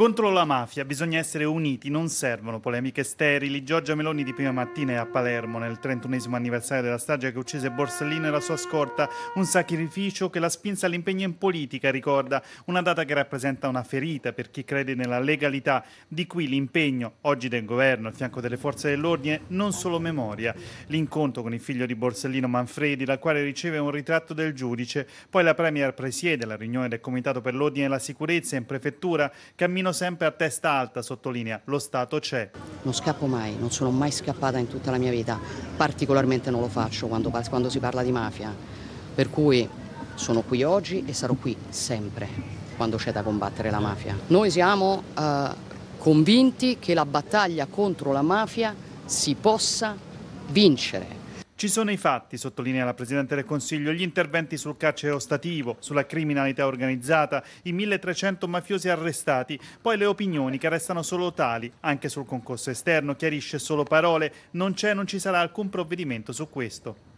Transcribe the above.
Contro la mafia bisogna essere uniti, non servono polemiche sterili. Giorgia Meloni di prima mattina è a Palermo nel 31 anniversario della strage che uccise Borsellino e la sua scorta, un sacrificio che la spinse all'impegno in politica, ricorda, una data che rappresenta una ferita per chi crede nella legalità, di cui l'impegno oggi del governo al fianco delle forze dell'ordine, non solo memoria. L'incontro con il figlio di Borsellino Manfredi, la quale riceve un ritratto del giudice, poi la Premier presiede la riunione del Comitato per l'Ordine e la Sicurezza in prefettura, cammino Almeno sempre a testa alta, sottolinea, lo Stato c'è. Non scappo mai, non sono mai scappata in tutta la mia vita, particolarmente non lo faccio quando, quando si parla di mafia, per cui sono qui oggi e sarò qui sempre quando c'è da combattere la mafia. Noi siamo eh, convinti che la battaglia contro la mafia si possa vincere ci sono i fatti, sottolinea la Presidente del Consiglio, gli interventi sul carcere ostativo, sulla criminalità organizzata, i 1300 mafiosi arrestati, poi le opinioni che restano solo tali, anche sul concorso esterno, chiarisce solo parole, non c'è, e non ci sarà alcun provvedimento su questo.